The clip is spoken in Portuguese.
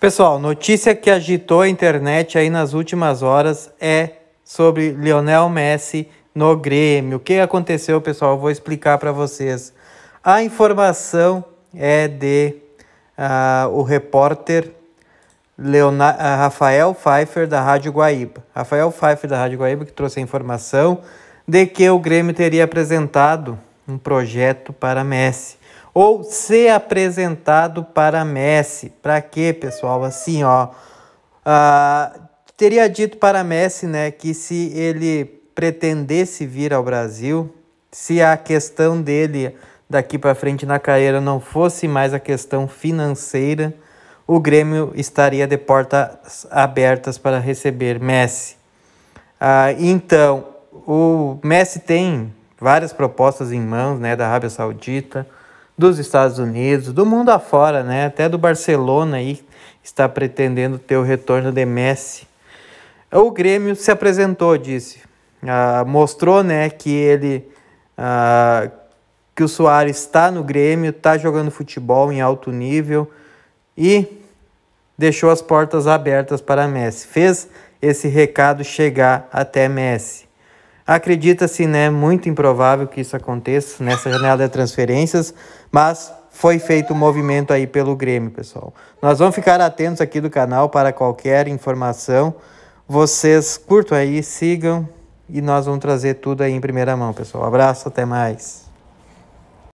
Pessoal, notícia que agitou a internet aí nas últimas horas é sobre Lionel Messi no Grêmio. O que aconteceu, pessoal? Eu vou explicar para vocês. A informação é de uh, o repórter Leonardo uh, ah, Rafael Pfeiffer da Rádio Guaíba. Rafael Pfeiffer da Rádio Guaíba que trouxe a informação de que o Grêmio teria apresentado um projeto para Messi. Ou ser apresentado para Messi. Para quê, pessoal? Assim, ó. Uh, teria dito para Messi, né, que se ele pretendesse vir ao Brasil, se a questão dele daqui para frente na carreira não fosse mais a questão financeira, o Grêmio estaria de portas abertas para receber Messi. Ah, então, o Messi tem várias propostas em mãos né, da Arábia Saudita, dos Estados Unidos, do mundo afora, né, até do Barcelona aí está pretendendo ter o retorno de Messi. O Grêmio se apresentou, disse, ah, mostrou né, que ele ah, que o Soares está no Grêmio, está jogando futebol em alto nível e deixou as portas abertas para Messi. Fez esse recado chegar até Messi. Acredita-se, né, muito improvável que isso aconteça nessa janela de transferências, mas foi feito o um movimento aí pelo Grêmio, pessoal. Nós vamos ficar atentos aqui do canal para qualquer informação. Vocês curtam aí, sigam e nós vamos trazer tudo aí em primeira mão, pessoal. Abraço, até mais.